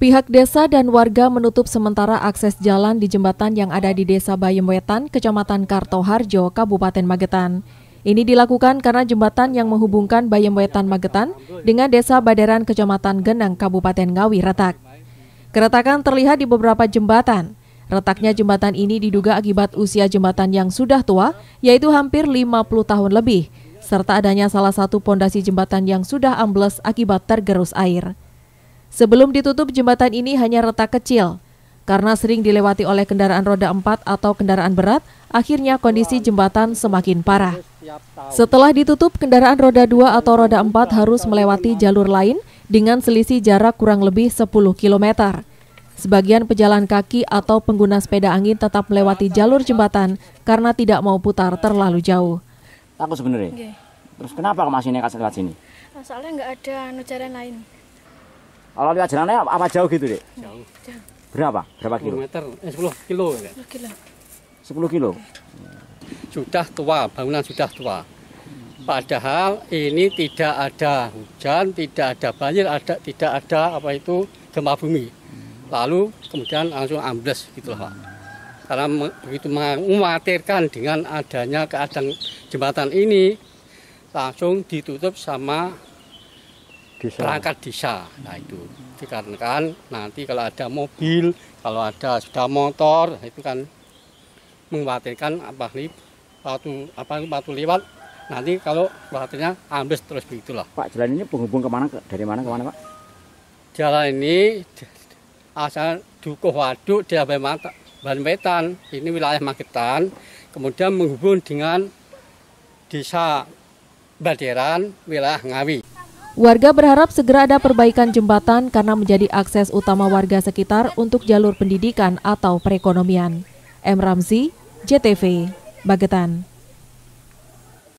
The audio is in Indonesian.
Pihak desa dan warga menutup sementara akses jalan di jembatan yang ada di Desa Bayemwetan, Kecamatan Kartoharjo, Kabupaten Magetan. Ini dilakukan karena jembatan yang menghubungkan Bayemwetan Magetan dengan Desa Baderan, Kecamatan Genang, Kabupaten Ngawi, retak. Keretakan terlihat di beberapa jembatan. Retaknya jembatan ini diduga akibat usia jembatan yang sudah tua, yaitu hampir 50 tahun lebih, serta adanya salah satu pondasi jembatan yang sudah ambles akibat tergerus air. Sebelum ditutup, jembatan ini hanya retak kecil. Karena sering dilewati oleh kendaraan roda 4 atau kendaraan berat, akhirnya kondisi jembatan semakin parah. Setelah ditutup, kendaraan roda 2 atau roda 4 harus melewati jalur lain dengan selisih jarak kurang lebih 10 km. Sebagian pejalan kaki atau pengguna sepeda angin tetap melewati jalur jembatan karena tidak mau putar terlalu jauh. Takut sebenarnya. Terus kenapa masih nekat lewat sini? Nah, soalnya nggak ada anu jalan lain. Kalau lihat jalannya apa jauh gitu, deh? Jauh. Berapa? Berapa kilo? Meter, eh, 10 kilo. 10 ya, kilo. 10 kilo. Sudah tua, bangunan sudah tua. Padahal ini tidak ada hujan, tidak ada banjir, ada tidak ada apa itu gempa bumi. Lalu kemudian langsung ambles gitu loh, Pak. Karena begitu mengkhawatirkan dengan adanya keadaan jembatan ini langsung ditutup sama desa. perangkat desa. Nah itu dikarenakan nanti kalau ada mobil, kalau ada sudah motor nah, itu kan mengkhawatirkan apa nih batu apa batu lewat nanti kalau batunya ambles terus begitulah. Pak jalan ini penghubung kemana dari mana kemana Pak? Jalan ini asal Dukuh Waduk di Banwetan, ini wilayah Magetan, kemudian menghubung dengan desa Baderan, wilayah Ngawi. Warga berharap segera ada perbaikan jembatan karena menjadi akses utama warga sekitar untuk jalur pendidikan atau perekonomian. M. Ramzi, JTV, Bagetan.